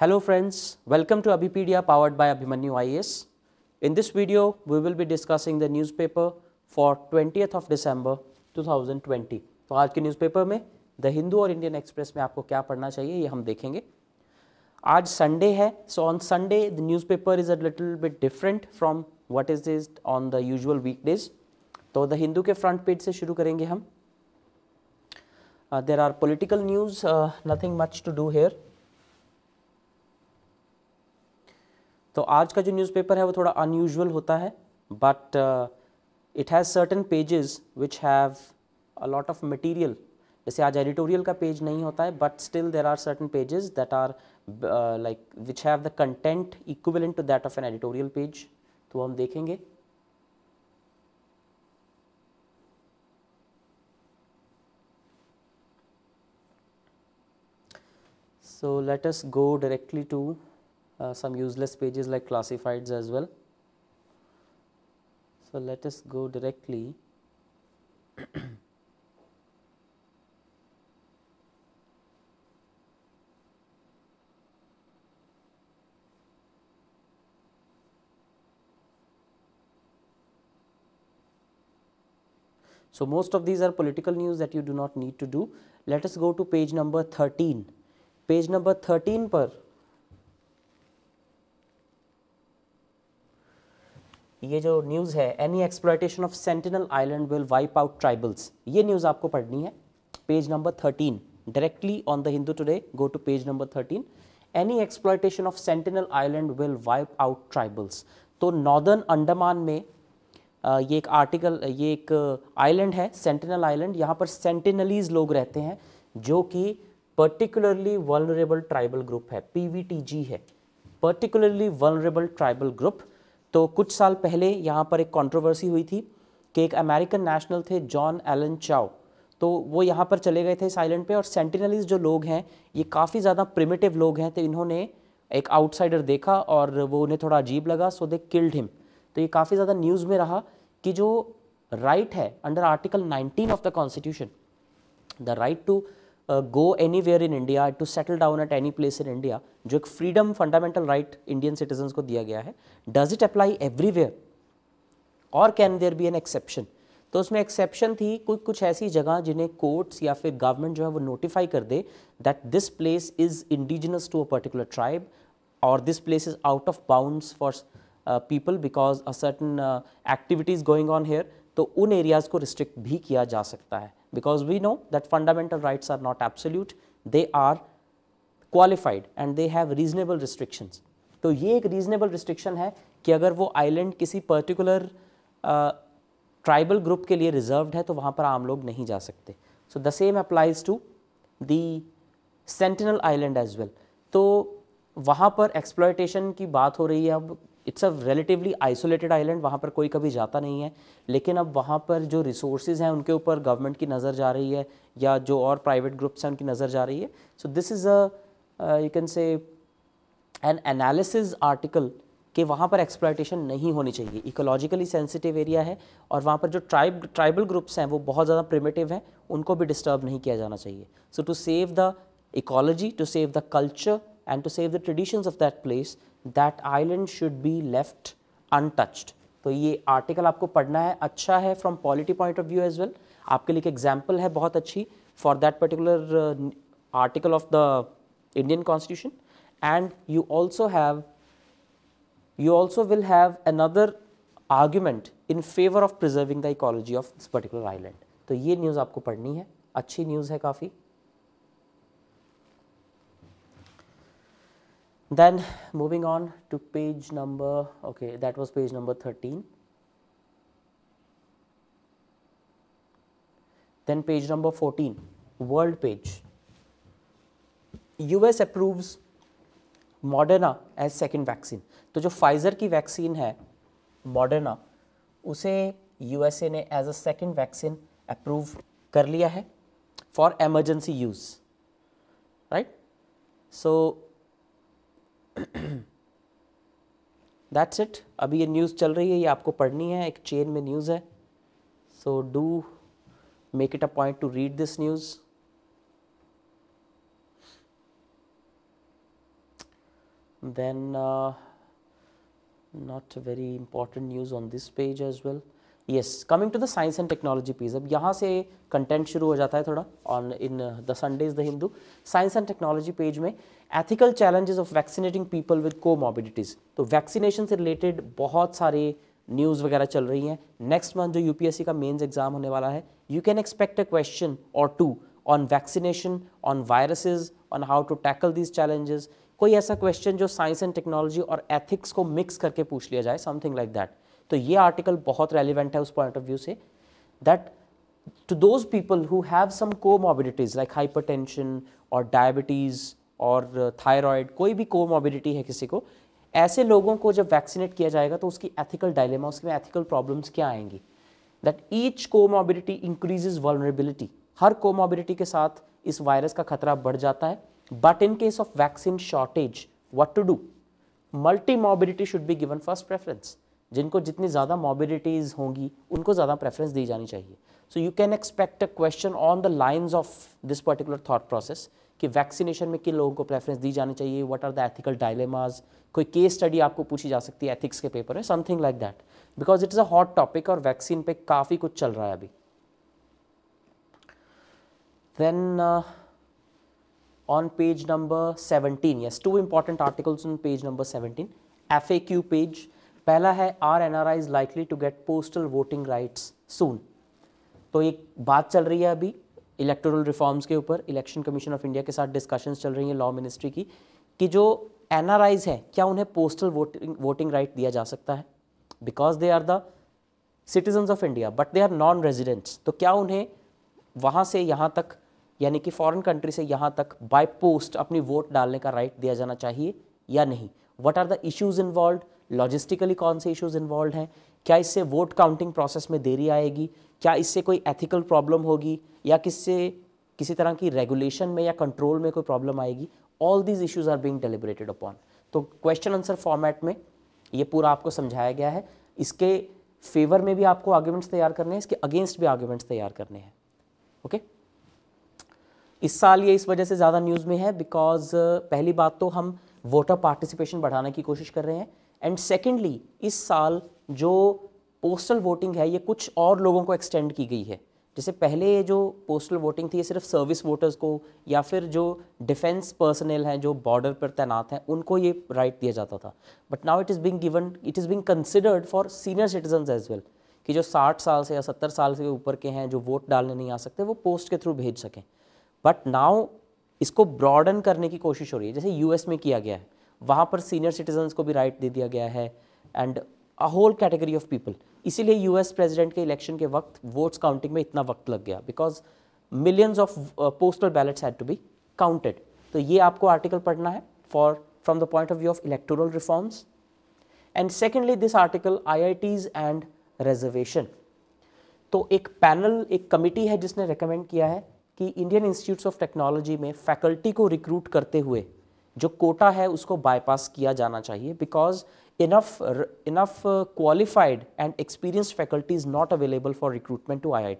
Hello friends, welcome to Abhipedia powered by Abhimanyu IAS. In this video, we will be discussing the newspaper for 20th of December 2020. तो आज के newspaper में the Hindu और Indian Express में आपको क्या पढ़ना चाहिए ये हम देखेंगे आज संडे है so on Sunday the newspaper is a little bit different from what is is on the usual weekdays तो द हिंदू के फ्रंट पेज से शुरू करेंगे हम there are political news nothing much to do here तो आज का जो न्यूज़पेपर है वो थोड़ा अनयूजल होता है but it has certain pages which have a lot of material जैसे आज एडिटोरियल का पेज नहीं होता है but still there are certain pages that are like which have the content equivalent to that of an editorial page तो हम देखेंगे so let us go directly to Uh, some useless pages like classifieds as well. So, let us go directly So, most of these are political news that you do not need to do. Let us go to page number 13. Page number 13 per ये जो news है any exploitation of Sentinel island will wipe out tribals ये news आपको पढ़नी है page number thirteen directly on the Hindu today go to page number thirteen any exploitation of Sentinel island will wipe out tribals तो northern Andaman में ये एक article ये एक आइलैंड है सेंटिनल आइलैंड यहाँ पर सेंटिनलीज लोग रहते हैं जो कि पर्टिकुलरली वनरेबल ट्राइबल ग्रुप है पी है पर्टिकुलरली वनरेबल ट्राइबल ग्रुप तो कुछ साल पहले यहाँ पर एक कंट्रोवर्सी हुई थी कि एक अमेरिकन नेशनल थे जॉन एलन चाओ तो वो यहाँ पर चले गए थे इस आइलैंड पे और सेंटिनलीज जो लोग हैं ये काफ़ी ज़्यादा प्रिमिटिव लोग हैं तो इन्होंने एक आउटसाइडर देखा और वो उन्हें थोड़ा अजीब लगा सो दे किल्ड हिम तो ये काफ़ी ज़्यादा न्यूज़ में रहा कि जो राइट right है under article 19 of the constitution the right to go anywhere in India to settle down at any place in India जो एक freedom fundamental right Indian citizen को दिया गया है डज इट अप्लाई एवरीवेयर और can there be an exception तो उसमें exception थी कुछ कुछ ऐसी जगह जिन्हें कोर्ट्स या फिर गवर्नमेंट जो है वो नोटिफाई कर दे that this place is indigenous to a particular tribe और this place is out of bound for people because a certain activities going on here तो उन एरियाज़ को रिस्ट्रिक्ट भी किया जा सकता है because we know that fundamental rights are not absolute they are qualified and they have reasonable restrictions तो ये एक रीजनेबल रिस्ट्रिक्शन है कि अगर वो आइलैंड किसी पर्टिकुलर ट्राइबल ग्रुप के लिए रिजर्व्ड है तो वहाँ पर आम लोग नहीं जा सकते so the same applies to the Sentinel island as well तो वहाँ पर एक्सप्लॉयटेशन की बात हो रही है अब it's a relatively isolated island वहाँ पर कोई कभी जाता नहीं है लेकिन अब वहाँ पर जो रिसोर्सेज हैं उनके ऊपर गवर्नमेंट की नज़र जा रही है या जो और प्राइवेट ग्रुप्स हैं उनकी नज़र जा रही है so this is a you can say an analysis article कि वहाँ पर एक्सप्लाइटेशन नहीं होनी चाहिए इकोलॉजिकली सेंसिटिव एरिया है और वहाँ पर जो ट्राइब ट्राइबल ग्रुप्स हैं वो बहुत ज़्यादा प्रिमेटिव हैं उनको भी डिस्टर्ब नहीं किया जाना चाहिए so to save the ecology to save the culture and to save the traditions of that place that island should be left untouched. तो ये आर्टिकल आपको पढ़ना है अच्छा है from polity point of view as well आपके लिए एक एग्जाम्पल है बहुत अच्छी for that particular article of the Indian constitution and you also have you also will have another argument in favor of preserving the ecology of this particular island. तो ये news आपको पढ़नी है अच्छी news है काफ़ी then moving on to page number okay that was page number 13 then page number 14 world page us approves moderna as second vaccine to jo pfizer ki vaccine hai moderna use usa ne as a second vaccine approve kar liya hai for emergency use right so that's it अभी ये news चल रही है ये आपको पढ़नी है एक चेन में न्यूज़ है so do make it a point to read this news then uh, not very important news on this page as well yes coming to the science and technology piece अब यहाँ से content शुरू हो जाता है थोड़ा on in uh, the Sundays the Hindu science and technology page में ethical challenges of vaccinating people with comorbidities तो वैक्सीनेशन से रिलेटेड बहुत सारे न्यूज़ वगैरह चल रही हैं नेक्स्ट मंथ जो यूपीएससी का मेंस एग्जाम होने वाला है you can expect a question or two on vaccination on viruses on how to tackle these challenges कोई ऐसा क्वेश्चन जो साइंस एंड टेक्नोलॉजी और एथिक्स को मिक्स करके पूछ लिया जाए समथिंग लाइक दैट तो ये आर्टिकल बहुत रेलिवेंट है उस पॉइंट ऑफ व्यू से that to those people who have some comorbidities like hypertension और डायबिटीज़ और थायराइड कोई भी कोमोबिडिटी है किसी को ऐसे लोगों को जब वैक्सीनेट किया जाएगा तो उसकी एथिकल डायलेमा उसमें एथिकल प्रॉब्लम्स क्या आएंगी that each comorbidity increases vulnerability हर कोमोबिडिटी के साथ इस वायरस का खतरा बढ़ जाता है but in case of vaccine shortage what to do multi mobility should be given first preference जिनको जितनी ज़्यादा मोबिलिटीज होंगी उनको ज़्यादा प्रेफरेंस दी जानी चाहिए so you can expect a question on the lines of this particular thought process कि वैक्सीनेशन में किन लोगों को प्रेफरेंस दी जानी चाहिए what are the ethical dilemmas कोई केस स्टडी आपको पूछी जा सकती है एथिक्स के पेपर में something like that because is a hot topic और वैक्सीन पे काफ़ी कुछ चल रहा है अभी then uh, on page number 17 yes two important articles on page number 17 faq page पहला है are N R I is likely to get postal voting rights soon तो एक बात चल रही है अभी इलेक्टोरल रिफॉर्म्स के ऊपर इलेक्शन कमीशन ऑफ इंडिया के साथ डिस्कशंस चल रही हैं लॉ मिनिस्ट्री की कि जो एन आर आईज हैं क्या उन्हें पोस्टल वोटिंग वोटिंग राइट दिया जा सकता है because they are the citizens of India but they are non residents तो क्या उन्हें वहाँ से यहाँ तक यानी कि फॉरेन कंट्री से यहाँ तक बाय पोस्ट अपनी वोट डालने का राइट दिया जाना चाहिए या नहीं what are the issues involved logistically कौन से इश्यूज इन्वॉल्व हैं क्या इससे वोट काउंटिंग प्रोसेस में देरी आएगी क्या इससे कोई एथिकल प्रॉब्लम होगी या किससे किसी तरह की रेगुलेशन में या कंट्रोल में कोई प्रॉब्लम आएगी all these issues are being deliberated upon तो क्वेश्चन आंसर फॉर्मेट में ये पूरा आपको समझाया गया है इसके फेवर में भी आपको आर्ग्यूमेंट्स तैयार करने हैं इसके अगेंस्ट भी आर्ग्यूमेंट्स तैयार करने हैं ओके okay? इस साल ये इस वजह से ज़्यादा न्यूज़ में है बिकॉज पहली बात तो हम वोटर पार्टिसिपेशन बढ़ाने की कोशिश कर रहे हैं एंड सेकेंडली इस साल जो पोस्टल वोटिंग है ये कुछ और लोगों को एक्सटेंड की गई है जैसे पहले ये जो पोस्टल वोटिंग थी ये सिर्फ सर्विस वोटर्स को या फिर जो डिफेंस पर्सनल हैं जो बॉर्डर पर तैनात हैं उनको ये राइट दिया जाता था but now it is being given it is being considered for senior citizen as well कि जो 60 साल से या 70 साल से ऊपर के हैं जो वोट डालने नहीं आ सकते वो पोस्ट के थ्रू भेज सकें बट नाउ इसको ब्रॉडन करने की कोशिश हो रही है जैसे यूएस में किया गया है वहाँ पर सीनियर सिटीजन्स को भी राइट दे दिया गया है and a whole category of people इसीलिए यू एस प्रेजिडेंट के इलेक्शन के वक्त वोट्स काउंटिंग में इतना वक्त लग गया because millions of postal ballots had to be counted तो ये आपको आर्टिकल पढ़ना है for from the point of view of electoral reforms and secondly this article I I Ts and reservation तो एक पैनल एक कमिटी है जिसने रिकमेंड किया है कि इंडियन इंस्टीट्यूट्स ऑफ टेक्नोलॉजी में फैकल्टी को रिक्रूट करते हुए जो कोटा है उसको बाईपास किया जाना चाहिए because enough enough qualified and experience faculty is not available for recruitment to I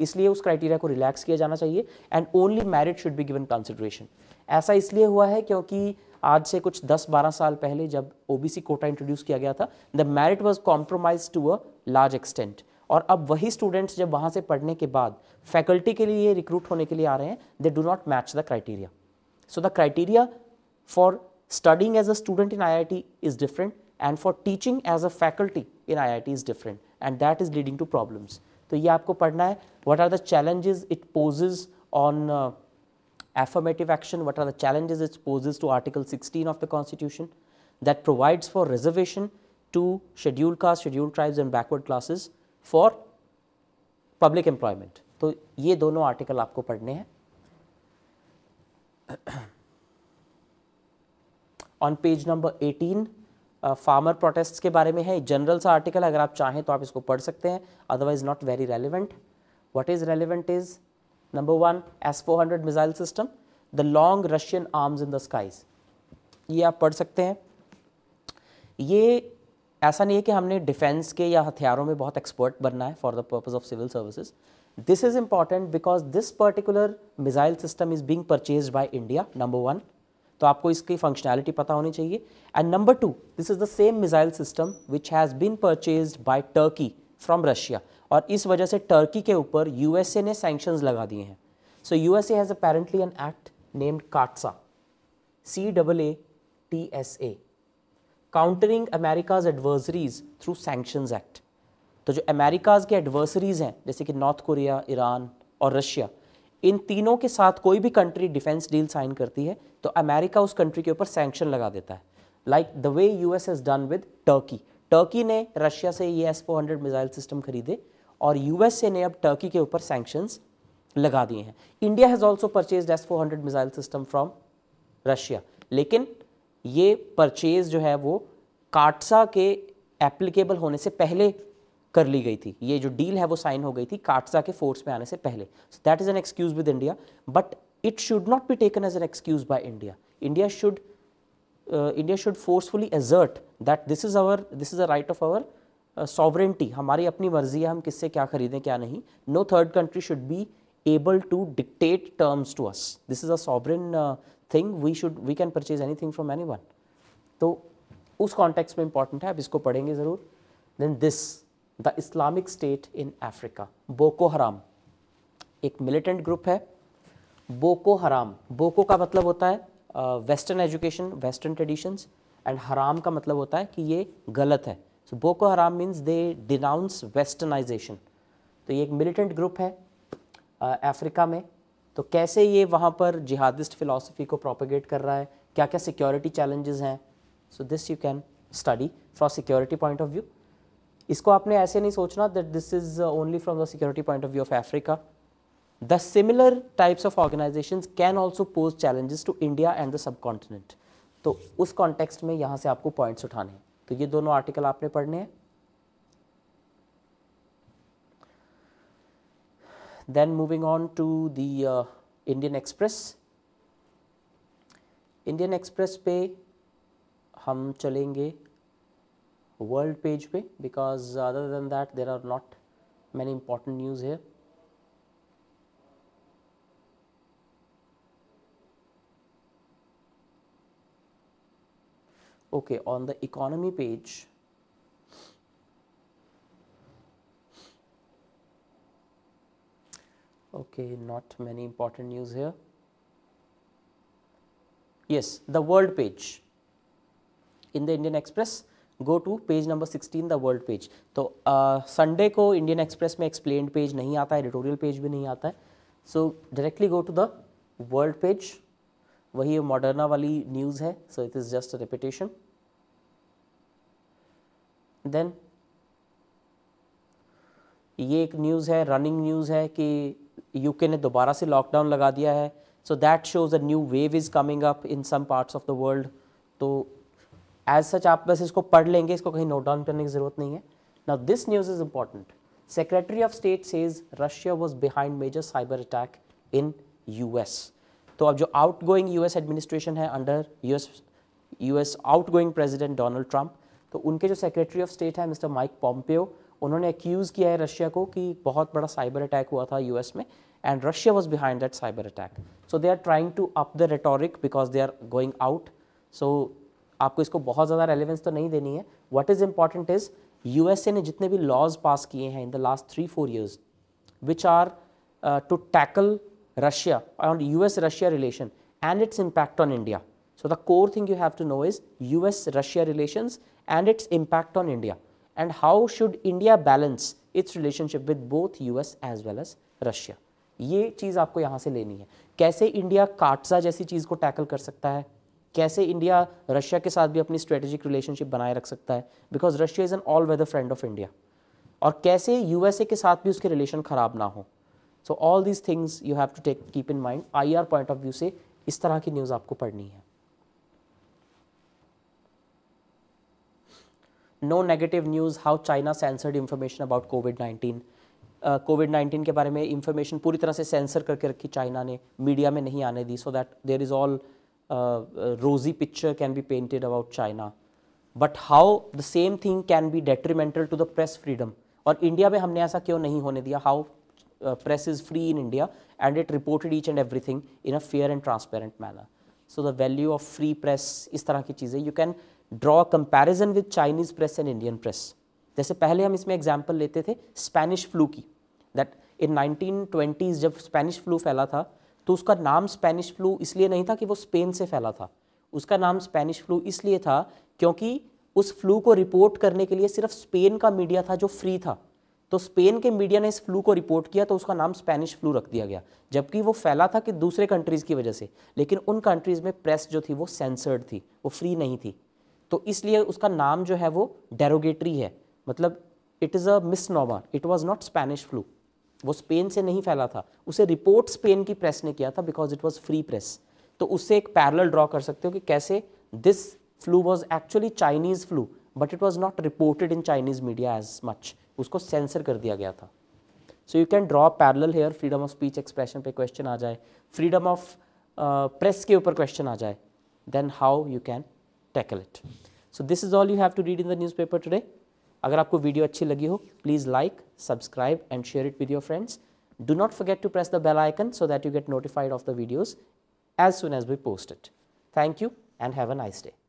इसलिए उस क्राइटेरिया को रिलैक्स किया जाना चाहिए and only merit should be given consideration ऐसा इसलिए हुआ है क्योंकि आज से कुछ 10-12 साल पहले जब ओ कोटा इंट्रोड्यूस किया गया था the merit was compromise to a large extent और अब वही स्टूडेंट्स जब वहाँ से पढ़ने के बाद फैकल्टी के लिए रिक्रूट होने के लिए आ रहे हैं they do not match the criteria so the criteria for studying as a student in IIT is different and for teaching as a faculty in IIT is different and that is leading to problems. So, ये आपको पढ़ना है what are the challenges it poses on uh, affirmative action, what are the challenges it poses to Article 16 of the Constitution that provides for reservation to scheduled Castes, scheduled tribes and backward classes for public employment. So, ये दोनों article आपको पढ़ने हैं on page number 18 farmer protest के बारे में है general सा आर्टिकल अगर आप चाहें तो आप इसको पढ़ सकते हैं otherwise not very relevant what is relevant is number one S four hundred missile system the long Russian arms in the skies ये आप पढ़ सकते हैं ये ऐसा नहीं है कि हमने डिफेंस के या हथियारों में बहुत एक्सपर्ट बनना है for the purpose of civil services this is important because this particular missile system is being purchase by India number one तो आपको इसकी फंक्शनैलिटी पता होनी चाहिए and number two this is the same missile system which has been purchase by Turkey from Russia और इस वजह से टर्की के ऊपर यूएसए ने सैंक्शंस लगा दिए हैं so U S A has apparently an act named CAATSA C double A T S A countering America's adversaries through sanctions act तो जो अमेरिकाज के एडवर्सरीज हैं जैसे कि नॉर्थ कोरिया ईरान और रशिया इन तीनों के साथ कोई भी कंट्री डिफेंस डील साइन करती है तो अमेरिका उस कंट्री के ऊपर सैंक्शन लगा देता है like the way U S is done with Turkey Turkey ने रशिया से ये S four hundred missile system खरीदे और यू एस ए ने अब टर्की के ऊपर सैंक्शंस लगा दिए हैं India has also purchase S four hundred missile system from Russia लेकिन ये परचेज जो है वो काटसा के एप्लीकेबल होने से पहले कर ली गई थी ये जो डील है वो साइन हो गई थी काटसा के फोर्स में आने से पहले that is an excuse with India but it should not be taken as an excuse by India India should India should forcefully assert that this is our this is a right of our sovereignty हमारी अपनी मर्जी है हम किससे क्या खरीदें क्या नहीं no third country should be able to dictate terms to us this is a a thing we should we can purchase anything from anyone तो उस कॉन्टेक्स्ट में इंपॉर्टेंट है आप इसको पढ़ेंगे ज़रूर then this the Islamic State in Africa Boko Haram एक militant group है बोको हराम बोको का मतलब होता है western education western traditions and हराम का मतलब होता है कि ये गलत है so Boko Haram means they denounce westernisation तो ये एक मिलिटेंट ग्रुप है अफ्रीका में तो कैसे ये वहाँ पर जिहादिस्ट फिलासफी को प्रोपोगेट कर रहा है क्या क्या सिक्योरिटी चैलेंजेस हैं so this you can study from security point of view इसको आपने ऐसे नहीं सोचना that this is only from the security point of view of Africa similar types of organisation can also pose challenges to India and the subcontinent तो उस context में यहाँ से आपको पॉइंट्स उठाने हैं तो ये दोनों आर्टिकल आपने पढ़ने हैं then moving on to the Indian Express Indian Express पे हम चलेंगे world page because other than that there are not many important news here. Okay, on the economy page, okay, not many important news here. Yes, the world page in the Indian Express go to page number sixteen the world page तो Sunday uh, को Indian Express में explain page नहीं आता है editorial page भी नहीं आता है so directly go to the world page वही मॉडर्ना वाली न्यूज़ है so it is just a repetition then ये एक न्यूज़ है रनिंग न्यूज़ है कि यूके ने दोबारा से लॉकडाउन लगा दिया है so that shows a new wave is coming up in some parts of the world तो एज सच आप बस इसको पढ़ लेंगे इसको कहीं नोट डाउन करने की जरूरत नहीं है now this news is important secretary of state says Russia was behind major cyber attack in U S तो अब जो outgoing U S administration है under U S U S outgoing president Donald Trump तो उनके जो secretary of state है mister Mike Pompeo उन्होंने accuse किया है रशिया को कि बहुत बड़ा साइबर अटैक हुआ था यू एस में and Russia was behind that cyber attack so they are trying to up the rhetoric because they are going out so आपको इसको बहुत ज़्यादा रेलिवेंस तो नहीं देनी है what is important is U S A ने जितने भी लॉज पास किए हैं in the last three four years which are to tackle Russia on U S Russia relation and its impact on India so the core thing you have to know is U S Russia relations and its impact on India and how should India balance its relationship with both U S as well as Russia ये चीज़ आपको यहाँ से लेनी है कैसे India काट्सा जैसी चीज़ को टैकल कर सकता है कैसे इंडिया रशिया के साथ भी अपनी स्ट्रेटेजिक रिलेशनशिप बनाए रख सकता है because Russia is an all weather friend of India और कैसे यूएसए के साथ भी उसके रिलेशन ख़राब ना हो so all these things you have to take keep in mind I R point of view से इस तरह की न्यूज़ आपको पढ़नी है no negative news how China censored information about covid nineteen covid nineteen के बारे में इंफॉर्मेशन पूरी तरह से सेंसर करके रखी चाइना ने मीडिया में नहीं आने दी so that there is all rosy picture can be painted about China. But how the same thing can be detrimental to the press freedom. और इंडिया में हमने ऐसा क्यों नहीं होने दिया how press is free in India and it reported each and every thing in a fair and transparent manner so the value of free press इस तरह की चीज़ें you can draw comparison with Chinese press and Indian press जैसे पहले हम इसमें example लेते थे स्पेनिश फ्लू की दैट इन नाइनटीन जब स्पेनिश फ्लू फैला था तो उसका नाम स्पेनिश फ्लू इसलिए नहीं था कि वो स्पेन से फैला था उसका नाम स्पेनिश फ्लू इसलिए था क्योंकि उस फ्लू को रिपोर्ट करने के लिए सिर्फ स्पेन का मीडिया था जो फ्री था तो स्पेन के मीडिया ने इस फ्लू को रिपोर्ट किया तो उसका नाम स्पेनिश फ्लू रख दिया गया जबकि वो फैला था कि दूसरे कंट्रीज़ की वजह से लेकिन उन कंट्रीज़ में प्रेस जो थी वो सेंसर्ड थी वो फ्री नहीं थी तो इसलिए उसका नाम जो है वो डेरोगेटरी है मतलब it is a miss misnomer it was not Spanish flu वो स्पेन से नहीं फैला था उसे रिपोर्ट स्पेन की प्रेस ने किया था because it was free press तो उससे एक पैरल ड्रॉ कर सकते हो कि कैसे this flu was actually Chinese flu but it was not reported in Chinese media as much उसको सेंसर कर दिया गया था so you can draw parallel here freedom of speech expression पे क्वेश्चन आ जाए फ्रीडम ऑफ प्रेस के ऊपर क्वेश्चन आ जाए then how you can tackle it so this is all you have to read in the newspaper today अगर आपको video अच्छी लगी हो please like subscribe and share it with your friends. Do not forget to press the bell icon so that you get notified of the videos as soon as we post it. Thank you and have a nice day.